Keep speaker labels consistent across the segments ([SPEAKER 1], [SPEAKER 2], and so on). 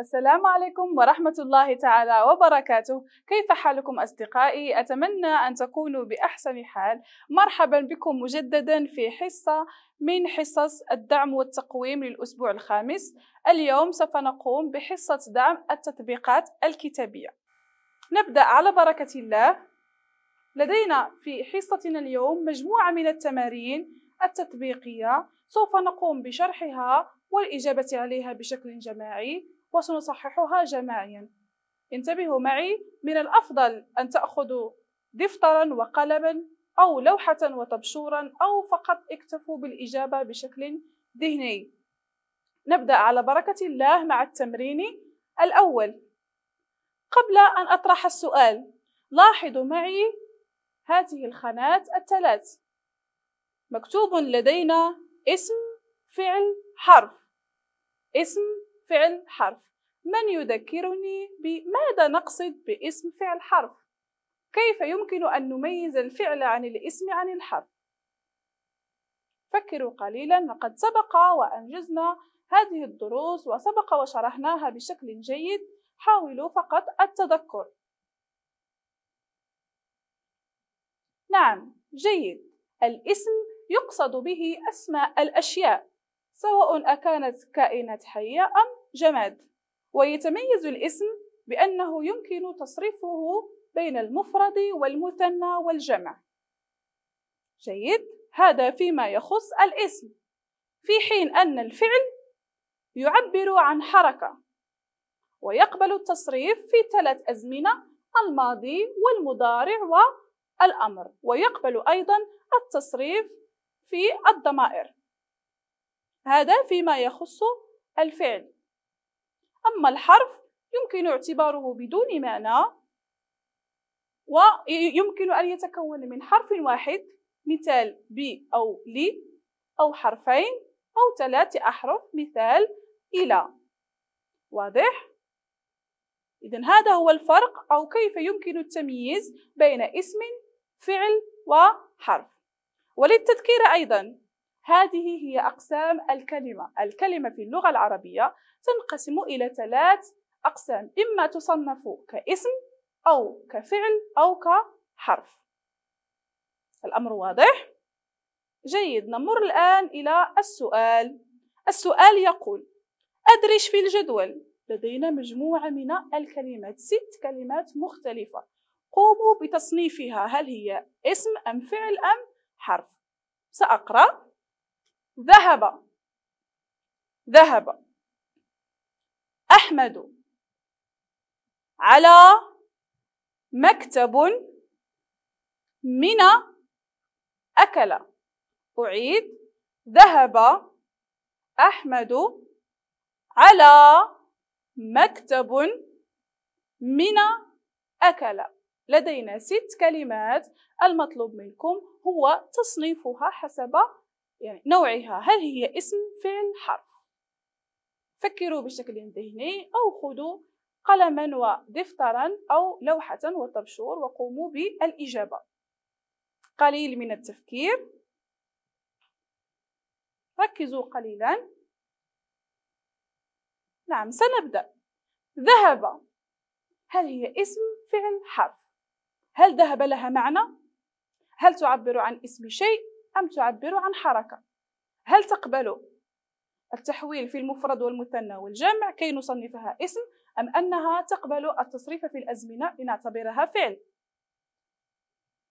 [SPEAKER 1] السلام عليكم ورحمة الله تعالى وبركاته كيف حالكم أصدقائي؟ أتمنى أن تكونوا بأحسن حال مرحبا بكم مجددا في حصة من حصص الدعم والتقويم للأسبوع الخامس اليوم سوف نقوم بحصة دعم التطبيقات الكتابية نبدأ على بركة الله لدينا في حصتنا اليوم مجموعة من التمارين التطبيقية سوف نقوم بشرحها والإجابة عليها بشكل جماعي وسنصححها جماعيا انتبهوا معي من الأفضل أن تأخذوا دفترا وقلما أو لوحة وطبشورا أو فقط اكتفوا بالإجابة بشكل ذهني نبدأ على بركة الله مع التمرين الأول قبل أن أطرح السؤال لاحظوا معي هذه الخانات الثلاث مكتوب لدينا اسم فعل حرف اسم فعل حرف من يذكرني بماذا نقصد باسم فعل حرف كيف يمكن أن نميز الفعل عن الاسم عن الحرف فكروا قليلا لقد سبق وأنجزنا هذه الدروس وسبق وشرحناها بشكل جيد حاولوا فقط التذكر نعم جيد الاسم يقصد به أسماء الأشياء سواء أكانت كائنات حية أم جماد ويتميز الاسم بأنه يمكن تصريفه بين المفرد والمثنى والجمع جيد هذا فيما يخص الاسم في حين أن الفعل يعبر عن حركة ويقبل التصريف في ثلاث أزمنة الماضي والمضارع والأمر ويقبل أيضا التصريف في الضمائر هذا فيما يخص الفعل أما الحرف يمكن اعتباره بدون معنى ويمكن أن يتكون من حرف واحد مثال ب أو لي أو حرفين أو ثلاثة أحرف مثال إلى واضح؟ إذا هذا هو الفرق أو كيف يمكن التمييز بين اسم فعل وحرف وللتذكير أيضا هذه هي أقسام الكلمة الكلمة في اللغة العربية تنقسم إلى ثلاث أقسام إما تصنف كاسم أو كفعل أو كحرف الأمر واضح؟ جيد نمر الآن إلى السؤال السؤال يقول أدرج في الجدول لدينا مجموعة من الكلمات ست كلمات مختلفة قوموا بتصنيفها هل هي اسم أم فعل أم حرف سأقرأ ذهب ذهب أحمد على مكتب من أكل أعيد ذهب أحمد على مكتب من أكل لدينا ست كلمات المطلوب منكم هو تصنيفها حسب يعني نوعها هل هي اسم فعل حرف فكروا بشكل ذهني أو خذوا قلما ودفترا أو لوحة وطبشور وقوموا بالإجابة قليل من التفكير ركزوا قليلا نعم سنبدأ ذهب هل هي اسم فعل حرف هل ذهب لها معنى هل تعبر عن اسم شيء أم تعبر عن حركة هل تقبل التحويل في المفرد والمثنى والجمع كي نصنفها اسم أم أنها تقبل التصريف في الأزمنة لنعتبرها فعل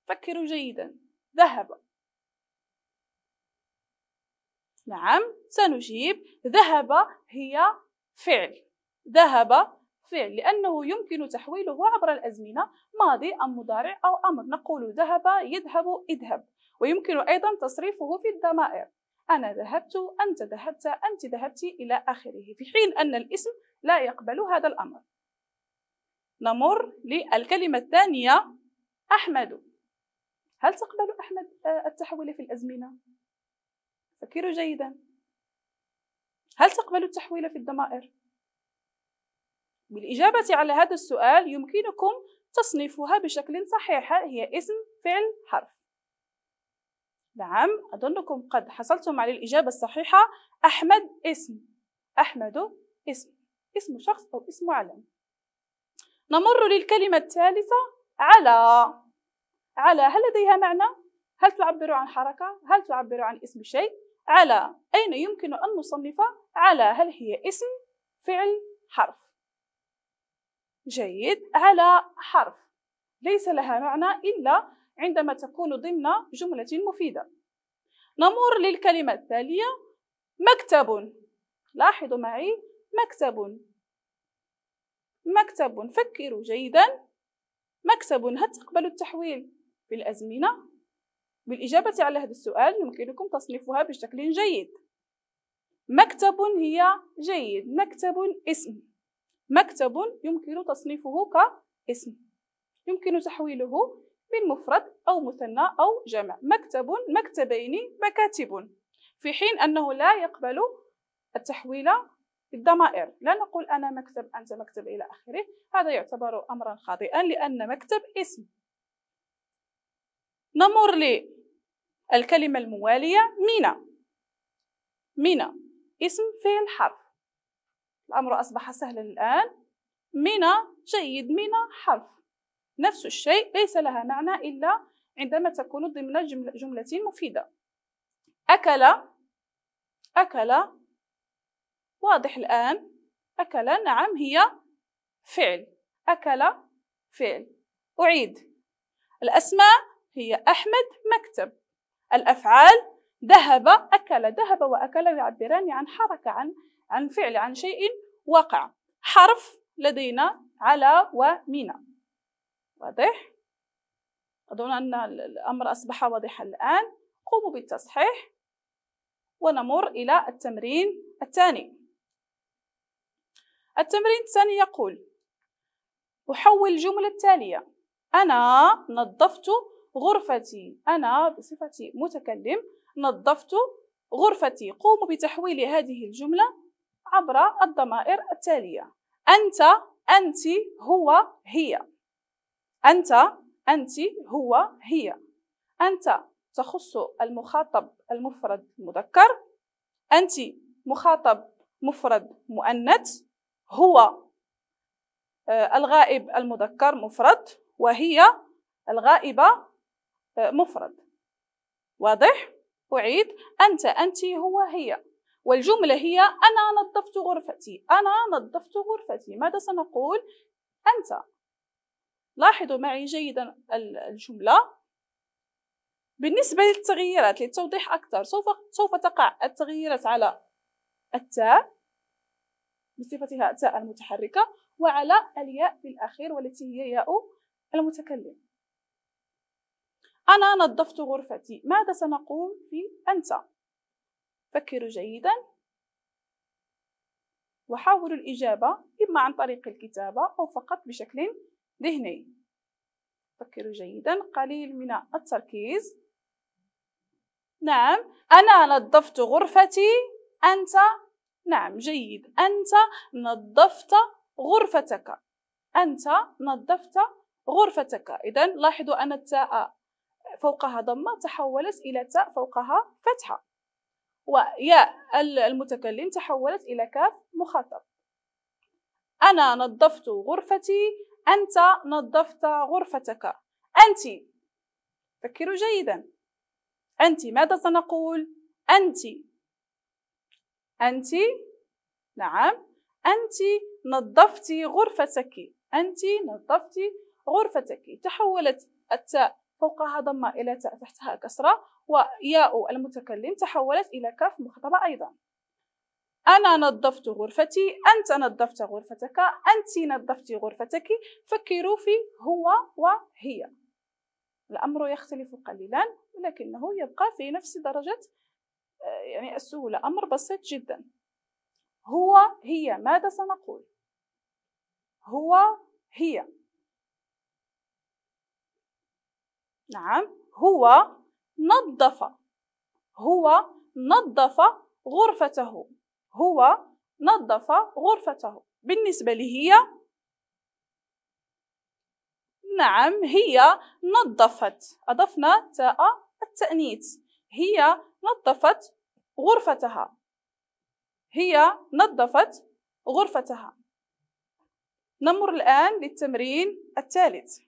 [SPEAKER 1] فكروا جيدا ذهب نعم سنجيب ذهب هي فعل ذهب فعل لأنه يمكن تحويله عبر الأزمنة ماضي أم مضارع أو أمر نقول ذهب يذهب اذهب ويمكن أيضا تصريفه في الضمائر أنا ذهبت أنت ذهبت أنت ذهبت إلى آخره في حين أن الاسم لا يقبل هذا الأمر نمر للكلمة الثانية أحمد هل تقبل أحمد آه، التحويل في الأزمنة؟ فكروا جيدا هل تقبل التحويل في الضمائر؟ بالإجابة على هذا السؤال يمكنكم تصنيفها بشكل صحيح هي اسم فعل حرف نعم أظنكم قد حصلتم على الإجابة الصحيحة أحمد اسم أحمد اسم اسم شخص أو اسم علم نمر للكلمة الثالثة على على هل لديها معنى؟ هل تعبر عن حركة؟ هل تعبر عن اسم شيء؟ على أين يمكن أن نصنف على هل هي اسم فعل حرف جيد على حرف ليس لها معنى إلا عندما تكون ضمن جملة مفيدة نمر للكلمة التالية مكتب لاحظوا معي مكتب مكتب فكروا جيدا مكتب هل تقبل التحويل في الأزمنة؟ بالإجابة على هذا السؤال يمكنكم تصنيفها بشكل جيد مكتب هي جيد مكتب اسم مكتب يمكن تصنيفه كاسم يمكن تحويله من مفرد أو مثنى أو جمع مكتب مكتبين مكاتب في حين أنه لا يقبل التحويل بالضمائر لا نقول أنا مكتب أنت مكتب إلى آخره هذا يعتبر أمرا خاطئا لأن مكتب اسم نمر للكلمة الموالية مينا مينا اسم فيه الحرف الأمر أصبح سهلا الآن مينا جيد مينا حرف نفس الشيء ليس لها معنى إلا عندما تكون ضمن جملة مفيدة أكل أكل واضح الآن أكل نعم هي فعل أكل فعل أعيد الأسماء هي أحمد مكتب الأفعال ذهب أكل ذهب وأكل يعبران عن حركة عن عن فعل عن شيء وقع حرف لدينا على ومينا واضح؟ أظن أن الأمر أصبح واضحا الآن قوموا بالتصحيح ونمر إلى التمرين الثاني التمرين الثاني يقول أحول الجملة التالية أنا نظفت غرفتي أنا بصفتي متكلم نظفت غرفتي قوموا بتحويل هذه الجملة عبر الضمائر التالية أنت أنت هو هي أنت أنت هو هي أنت تخص المخاطب المفرد مذكر أنت مخاطب مفرد مؤنث هو آه، الغائب المذكر مفرد وهي الغائبة آه، مفرد واضح؟ أعيد أنت أنت هو هي والجملة هي أنا نظفت غرفتي أنا نظفت غرفتي ماذا سنقول؟ أنت لاحظوا معي جيدا الجملة بالنسبة للتغييرات للتوضيح أكثر سوف سوف تقع التغييرات على التاء بصفتها التاء المتحركة وعلى الياء في الأخير والتي هي ياء المتكلم أنا نظفت غرفتي ماذا سنقول في أنت؟ فكروا جيدا وحاولوا الإجابة إما عن طريق الكتابة أو فقط بشكل ذهني فكروا جيدا قليل من التركيز نعم أنا نظفت غرفتي أنت نعم جيد أنت نظفت غرفتك أنت نظفت غرفتك إذا لاحظوا أن التاء فوقها ضمة تحولت إلى تاء فوقها فتحة ويا المتكلم تحولت إلى كاف مخاطب أنا نظفت غرفتي أنت نظفت غرفتك أنت فكروا جيدا أنت ماذا سنقول أنت أنت نعم أنت نظفت غرفتك أنت نظفت غرفتك تحولت التاء فوقها ضمة إلى تاء تحتها كسرة وياء المتكلم تحولت إلى كاف مخاطبة أيضا أنا نظفت غرفتي أنت نظفت غرفتك أنت نظفت غرفتك فكروا في هو وهي الأمر يختلف قليلا ولكنه يبقى في نفس درجة آه، يعني السهولة أمر بسيط جدا هو هي ماذا سنقول هو هي نعم هو نظف هو نظف غرفته هو نظف غرفته بالنسبة لي هي نعم هي نظفت أضفنا تاء التأنيث هي نظفت غرفتها هي نظفت غرفتها نمر الآن للتمرين الثالث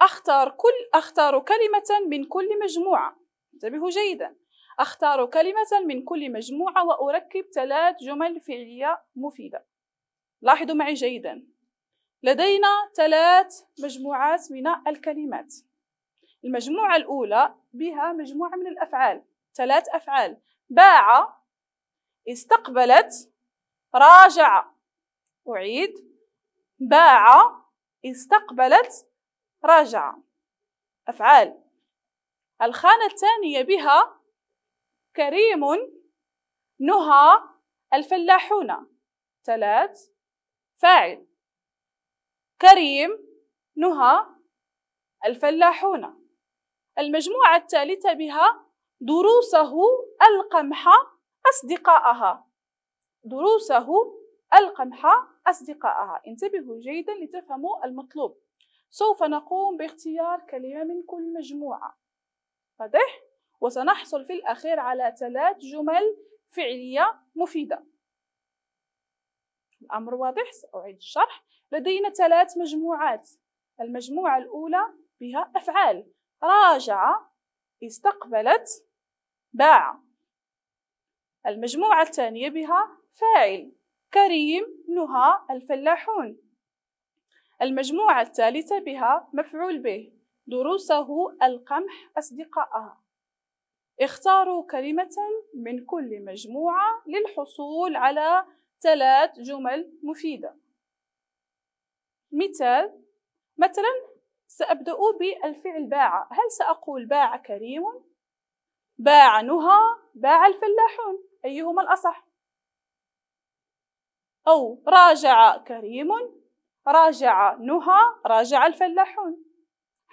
[SPEAKER 1] أختار, كل أختار كلمة من كل مجموعة انتبهوا جيدا أختار كلمة من كل مجموعة وأركب ثلاث جمل فعلية مفيدة لاحظوا معي جيدا لدينا ثلاث مجموعات من الكلمات المجموعة الأولى بها مجموعة من الأفعال ثلاث أفعال باع استقبلت راجع أعيد باع استقبلت راجع أفعال الخانة الثانية بها كريم نهى الفلاحون ثلاث فاعل كريم نهى الفلاحون المجموعة الثالثة بها دروسه القمح أصدقاءها دروسه القمح أصدقاءها انتبهوا جيدا لتفهموا المطلوب سوف نقوم باختيار كلمة من كل مجموعة واضح؟ وسنحصل في الأخير على ثلاث جمل فعلية مفيدة الأمر واضح سأعيد الشرح لدينا ثلاث مجموعات المجموعة الأولى بها أفعال راجع استقبلت باع المجموعة الثانية بها فاعل كريم نهى الفلاحون المجموعة الثالثة بها مفعول به دروسه القمح أصدقاءه اختاروا كلمة من كل مجموعة للحصول على ثلاث جمل مفيدة مثال مثلا سأبدأ بالفعل باع هل سأقول باع كريم؟ باع نهى باع الفلاحون أيهما الأصح؟ أو راجع كريم راجع نهى راجع الفلاحون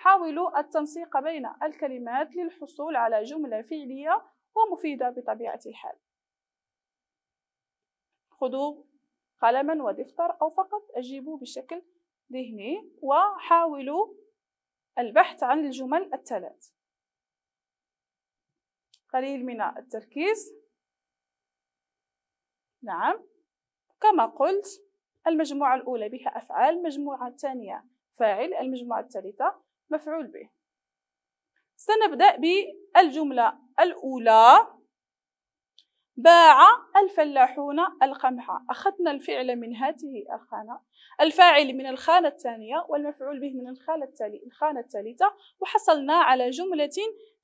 [SPEAKER 1] حاولوا التنسيق بين الكلمات للحصول على جملة فعلية ومفيدة بطبيعة الحال خذوا قلما ودفتر أو فقط أجيبوا بشكل ذهني وحاولوا البحث عن الجمل الثلاث قليل من التركيز نعم كما قلت المجموعة الأولى بها أفعال المجموعة الثانية فاعل المجموعة الثالثة مفعول به سنبدأ بالجملة الأولى باع الفلاحون القمح أخذنا الفعل من هذه الخانة الفاعل من الخانة الثانية والمفعول به من الخانة الخانة الثالثة وحصلنا على جملة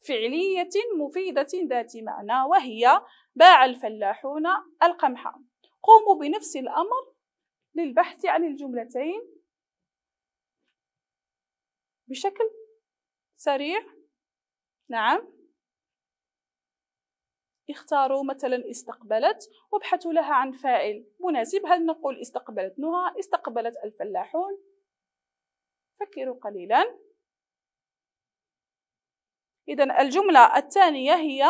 [SPEAKER 1] فعلية مفيدة ذات معنى وهي باع الفلاحون القمح قوموا بنفس الأمر للبحث عن الجملتين بشكل سريع نعم اختاروا مثلا استقبلت وابحثوا لها عن فاعل مناسب هل نقول استقبلت نهى استقبلت الفلاحون فكروا قليلا إذا الجملة الثانية هي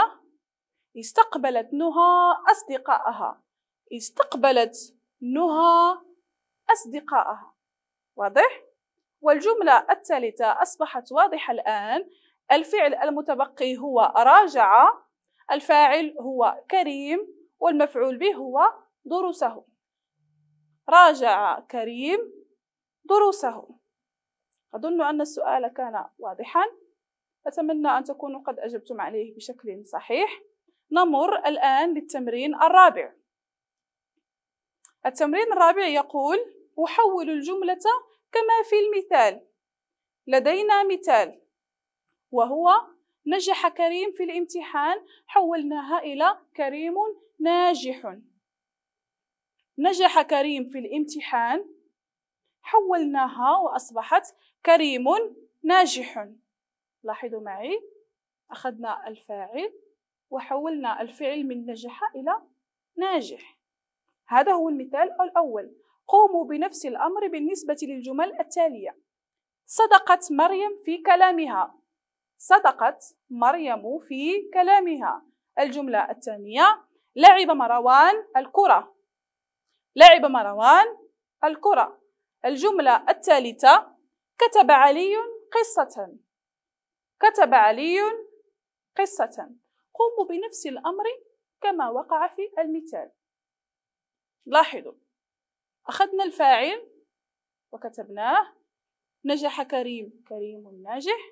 [SPEAKER 1] استقبلت نهى أصدقائها استقبلت نهى أصدقائها واضح؟ والجملة الثالثة أصبحت واضحة الآن الفعل المتبقي هو راجع الفاعل هو كريم والمفعول به هو دروسه راجع كريم دروسه أظن أن السؤال كان واضحا أتمنى أن تكونوا قد أجبتم عليه بشكل صحيح نمر الآن للتمرين الرابع التمرين الرابع يقول أحول الجملة كما في المثال لدينا مثال وهو نجح كريم في الامتحان حولناها إلى كريم ناجح نجح كريم في الامتحان حولناها وأصبحت كريم ناجح لاحظوا معي أخذنا الفاعل وحولنا الفعل من نجح إلى ناجح هذا هو المثال الأول قوموا بنفس الأمر بالنسبة للجمل التالية صدقت مريم في كلامها صدقت مريم في كلامها الجملة الثانية لعب مروان الكرة لعب مروان الكرة الجملة الثالثة كتب علي قصة كتب علي قصة قوموا بنفس الأمر كما وقع في المثال لاحظوا أخذنا الفاعل وكتبناه نجح كريم كريم ناجح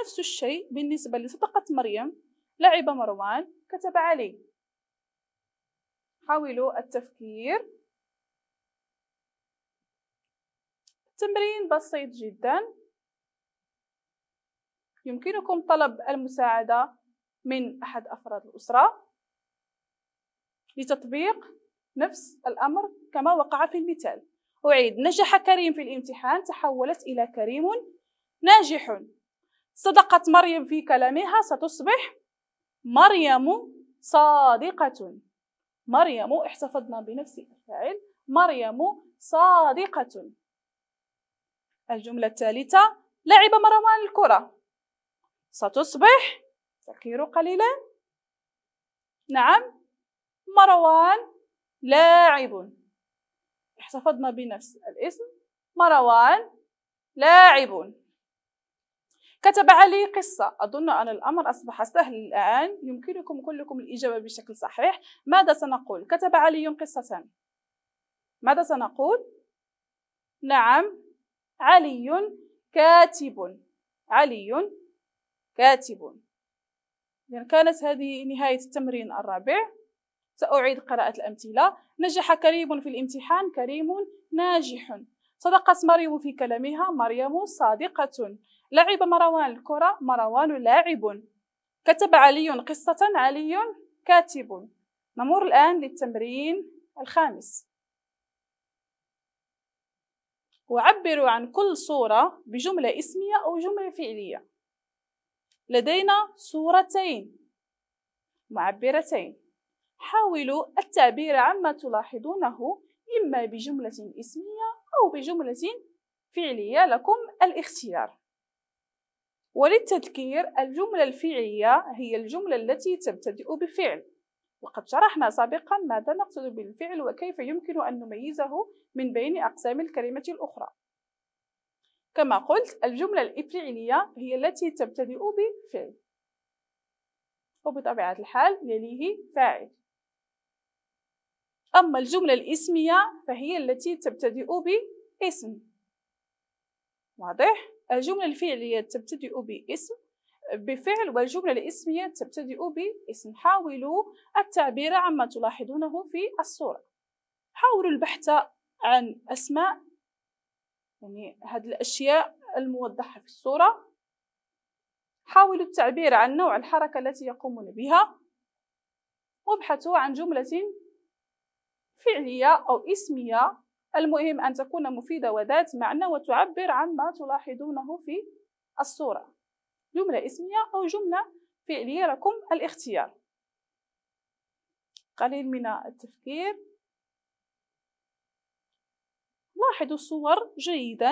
[SPEAKER 1] نفس الشيء بالنسبة لصدقة مريم لعب مروان كتب علي حاولوا التفكير تمرين بسيط جدا يمكنكم طلب المساعدة من أحد أفراد الأسرة لتطبيق نفس الأمر كما وقع في المثال أعيد نجح كريم في الامتحان تحولت إلى كريم ناجح صدقت مريم في كلامها ستصبح مريم صادقة مريم احتفظنا بنفس الفاعل مريم صادقة الجملة الثالثة لعب مروان الكرة ستصبح تغيير قليلا نعم مروان لاعب احتفظنا بنفس الاسم مروان لاعب كتب علي قصة أظن أن الأمر أصبح سهل الآن يمكنكم كلكم الإجابة بشكل صحيح ماذا سنقول؟ كتب علي قصة ماذا سنقول؟ نعم علي كاتب علي كاتب يعني كانت هذه نهاية التمرين الرابع سأعيد قراءة الأمثلة نجح كريم في الامتحان كريم ناجح صدقت مريم في كلامها مريم صادقة لعب مروان الكرة مروان لاعب كتب علي قصة علي كاتب نمر الآن للتمرين الخامس وعبر عن كل صورة بجملة اسمية أو جملة فعلية لدينا صورتين معبرتين حاولوا التعبير عما تلاحظونه إما بجملة اسمية أو بجملة فعلية لكم الاختيار وللتذكير الجملة الفعلية هي الجملة التي تبتدئ بفعل وقد شرحنا سابقا ماذا نقصد بالفعل وكيف يمكن أن نميزه من بين أقسام الكلمة الأخرى كما قلت الجملة الإفعلية هي التي تبتدئ بفعل وبطبيعة الحال يليه فاعل أما الجملة الاسمية فهي التي تبتدئ باسم واضح؟ الجملة الفعلية تبتدئ باسم بفعل والجملة الاسمية تبتدئ باسم حاولوا التعبير عما تلاحظونه في الصورة حاولوا البحث عن أسماء يعني هذه الأشياء الموضحة في الصورة حاولوا التعبير عن نوع الحركة التي يقومون بها وابحثوا عن جملة فعلية أو اسمية المهم أن تكون مفيدة وذات معنى وتعبر عن ما تلاحظونه في الصورة جملة اسمية أو جملة فعلية لكم الاختيار قليل من التفكير لاحظوا الصور جيدا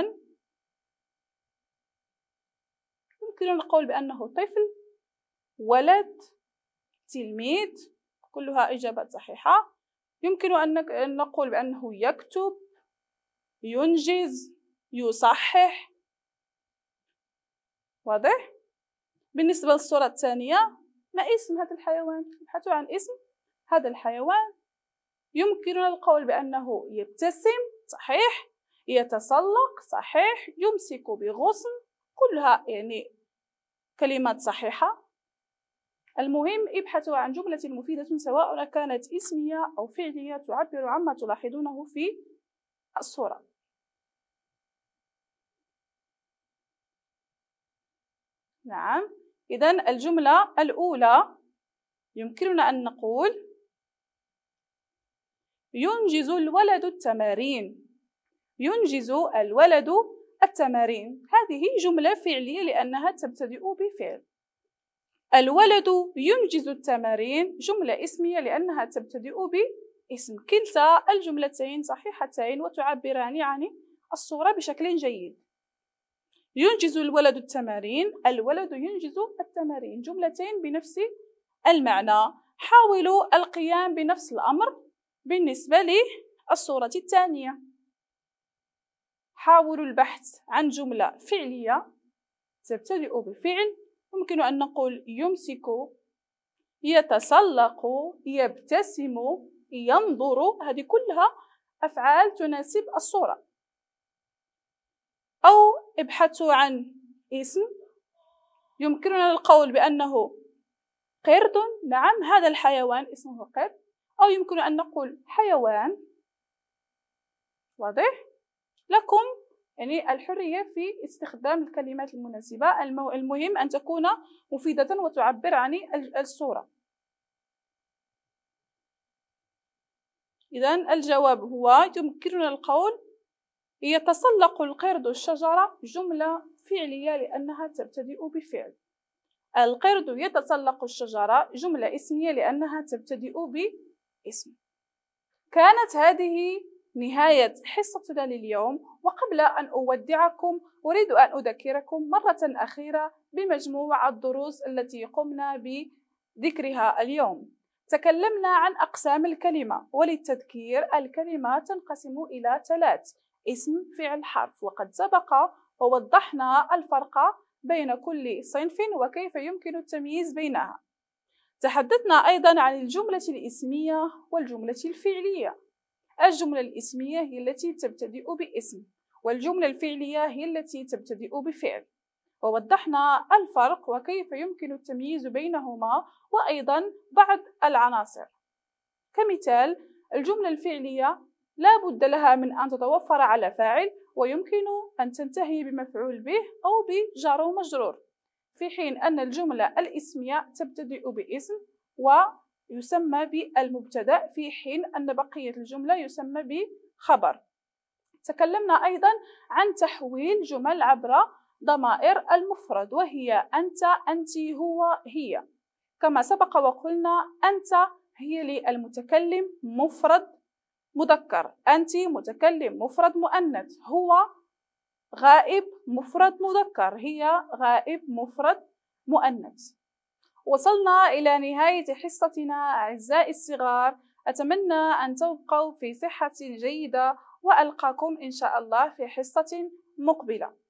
[SPEAKER 1] يمكن القول بأنه طفل ولد تلميذ كلها إجابات صحيحة يمكن أن نقول بأنه يكتب ينجز يصحح واضح بالنسبة للصورة الثانية ما اسم هذا الحيوان ابحثوا عن اسم هذا الحيوان يمكننا القول بأنه يبتسم صحيح يتسلق صحيح يمسك بغصن كلها يعني كلمات صحيحة المهم ابحثوا عن جملة مفيدة سواء كانت اسمية أو فعلية تعبر عما تلاحظونه في الصورة نعم إذا الجملة الأولى يمكننا أن نقول ينجز الولد التمارين ينجز الولد التمارين هذه جملة فعلية لأنها تبتدئ بفعل الولد ينجز التمارين جملة اسمية لأنها تبتدئ باسم كلتا الجملتين صحيحتين وتعبران عن الصورة بشكل جيد ينجز الولد التمارين الولد ينجز التمارين جملتين بنفس المعنى حاولوا القيام بنفس الأمر بالنسبة للصورة الثانية حاولوا البحث عن جملة فعلية تبتدئ بفعل يمكن أن نقول يمسك يتسلق يبتسم ينظر هذه كلها أفعال تناسب الصورة أو ابحثوا عن اسم يمكننا القول بأنه قرد نعم هذا الحيوان اسمه قرد أو يمكن أن نقول حيوان واضح لكم يعني الحرية في استخدام الكلمات المناسبة المهم أن تكون مفيدة وتعبر عن الصورة إذا الجواب هو يمكننا القول يتسلق القرد الشجرة جملة فعلية لأنها تبتدئ بفعل القرد يتسلق الشجرة جملة اسمية لأنها تبتدئ باسم كانت هذه نهاية حصتنا لليوم وقبل أن أودعكم أريد أن أذكركم مرة أخيرة بمجموعة الدروس التي قمنا بذكرها اليوم تكلمنا عن أقسام الكلمة وللتذكير الكلمة تنقسم إلى ثلاث اسم فعل حرف وقد سبق ووضحنا الفرق بين كل صنف وكيف يمكن التمييز بينها تحدثنا أيضا عن الجملة الإسمية والجملة الفعلية الجملة الاسمية هي التي تبتدئ باسم والجملة الفعلية هي التي تبتدئ بفعل ووضحنا الفرق وكيف يمكن التمييز بينهما وأيضا بعض العناصر كمثال الجملة الفعلية لا بد لها من أن تتوفر على فاعل ويمكن أن تنتهي بمفعول به أو بجار ومجرور في حين أن الجملة الاسمية تبتدئ باسم و يسمى بالمبتدأ في حين أن بقية الجملة يسمى بخبر تكلمنا أيضا عن تحويل جمل عبر ضمائر المفرد وهي أنت أنت هو هي كما سبق وقلنا أنت هي للمتكلم مفرد مذكر أنت متكلم مفرد مؤنث هو غائب مفرد مذكر هي غائب مفرد مؤنث وصلنا إلى نهاية حصتنا أعزائي الصغار أتمنى أن تبقوا في صحة جيدة وألقاكم إن شاء الله في حصة مقبلة